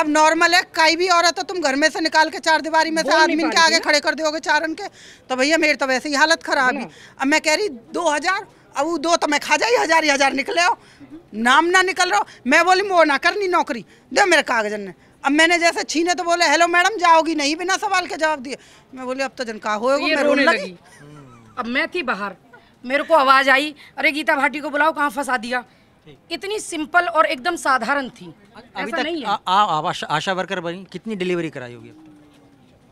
अब नॉर्मल है कई भी औरत हो तुम घर में से निकाल के चार दीवारी में से आदमी के आगे खड़े कर दोगे चारन के तो भैया मेरी तो वैसे ही हालत खराब है अब मैं कह रही दो हजार अब वो दो तो मैं खा जाई हजार ही हजार निकले हो नाम ना निकल रहा हो मैं बोली वो ना करनी नौकरी दे मेरे कागजन ने अब मैंने जैसे छीने तो बोले हेलो मैडम जाओगी नहीं बिना सवाल के जवाब दिए मैं बोली अब तो जनका हो मैं रोने लगी अब मैं थी बाहर मेरे को आवाज़ आई अरे गीता भाटी को बुलाओ कहाँ फंसा दिया इतनी सिंपल और एकदम साधारण थी अभी तक नहीं है। आ, आ, आशा, आशा वर्कर बनी कितनी डिलीवरी कराई होगी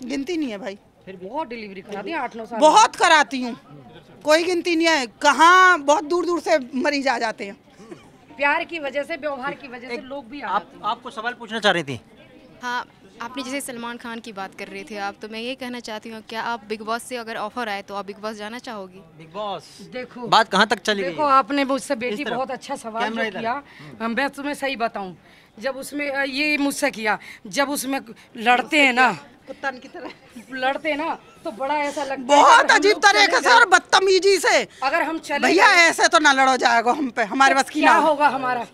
गिनती नहीं है भाई फिर बहुत डिलीवरी करा दी आठ नौ साल बहुत कराती हूँ कोई गिनती नहीं है कहाँ बहुत दूर दूर से मरीज आ जाते हैं प्यार की वजह से व्यवहार की वजह से लोग भी आप आपको सवाल पूछना चाह रही थी हाँ आपने जैसे सलमान खान की बात कर रहे थे आप तो मैं ये कहना चाहती हूँ क्या आप बिग बॉस से अगर ऑफर आए तो आप बिग बॉस जाना चाहोगी बिग बॉस देखो बात कहाँ तक चली देखो आपने मुझसे बेटी बहुत अच्छा सवाल किया हम्म। मैं तुम्हें सही बताऊँ जब उसमें ये मुझसे किया जब उसमें लड़ते हैं ना कुत्तान की तरह लड़ते ना तो बड़ा ऐसा लगता बहुत अजीब तरीके से सर बदतमीजी से अगर हम चले भैया ऐसे तो ना लड़ो जाएगा हम पे हमारे बस की क्या होगा हमारा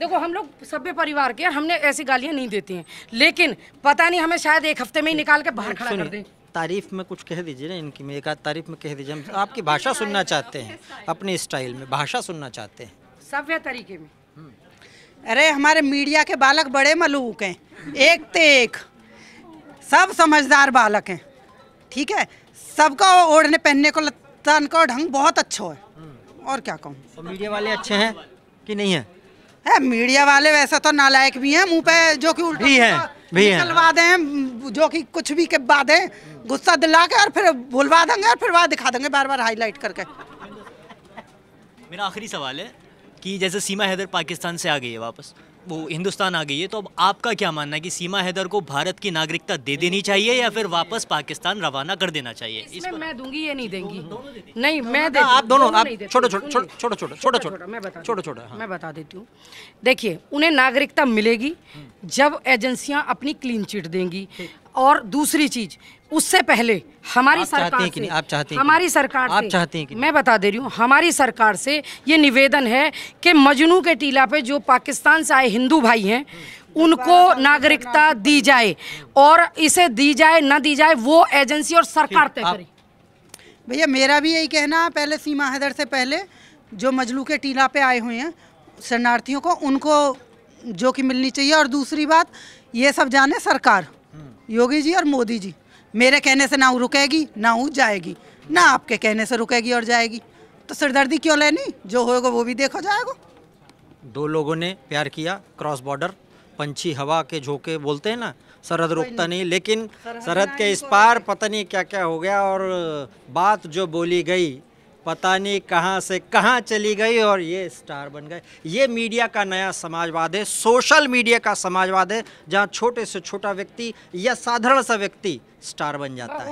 देखो हम लोग सभ्य परिवार के हमने ऐसी गालियाँ नहीं देती हैं लेकिन पता नहीं हमें शायद एक हफ्ते में ही निकाल के बाहर खड़ा कर दें तारीफ में कुछ कह दीजिए ना इनकी मैं एक आध तारीफ में कह दीजिए हम आपकी भाषा सुनना चाहते हैं अपने स्टाइल में भाषा सुनना चाहते हैं सभ्य तरीके में हम्म। अरे हमारे मीडिया के बालक बड़े मलूक हैं एक ते एक सब समझदार बालक हैं ठीक है सबका ओढ़ने पहनने को लतान का ढंग बहुत अच्छा है हम्म। और क्या कहूँ मीडिया वाले अच्छे हैं कि नहीं है है मीडिया वाले वैसे तो नालायक भी हैं मुंह पे जो कि उल्टी है भी जो कि कुछ भी के बाद है गुस्सा दिला के और फिर भूलवा देंगे और फिर वहाँ दिखा देंगे बार बार हाईलाइट करके मेरा आखिरी सवाल है कि जैसे सीमा हैदर पाकिस्तान से आ गई है वापस वो हिंदुस्तान आ गई है तो अब आपका क्या मानना है कि सीमा हैदर को भारत की नागरिकता दे देनी चाहिए या फिर वापस पाकिस्तान रवाना कर देना चाहिए इसमें मैं दूंगी ये नहीं देंगी नहीं मैं आप दोनों आप छोटा छोटा छोटा छोटा छोटा छोटा मैं बता छोटा छोटा हाँ। मैं बता देती हूँ देखिए उन्हें नागरिकता मिलेगी जब एजेंसियाँ अपनी क्लीन चिट देंगी और दूसरी चीज उससे पहले हमारी सरकार से आप चाहते हैं हमारी सरकार आप चाहते हैं मैं बता दे रही हूँ हमारी सरकार से ये निवेदन है कि मजनू के टीला पे जो पाकिस्तान से आए हिंदू भाई हैं उनको नागरिकता दी जाए और इसे दी जाए ना दी जाए वो एजेंसी और सरकार तय करे भैया मेरा भी यही कहना है पहले सीमा हैदर से पहले जो मजलू के टीला पे आए हुए हैं शरणार्थियों को उनको जो कि मिलनी चाहिए और दूसरी बात ये सब जाने सरकार योगी जी और मोदी जी मेरे कहने से ना वो रुकेगी ना वो जाएगी ना आपके कहने से रुकेगी और जाएगी तो सिरदर्दी क्यों लेनी जो होगा वो भी देखा जाएगा दो लोगों ने प्यार किया क्रॉस बॉर्डर पंछी हवा के झोंके बोलते हैं ना सरहद रुकता नहीं लेकिन सरहद के इस पार पता नहीं क्या क्या हो गया और बात जो बोली गई पता नहीं कहाँ से कहाँ चली गई और ये स्टार बन गए ये मीडिया का नया समाजवाद है सोशल मीडिया का समाजवाद है जहाँ छोटे से छोटा व्यक्ति या साधारण सा व्यक्ति स्टार बन जाता है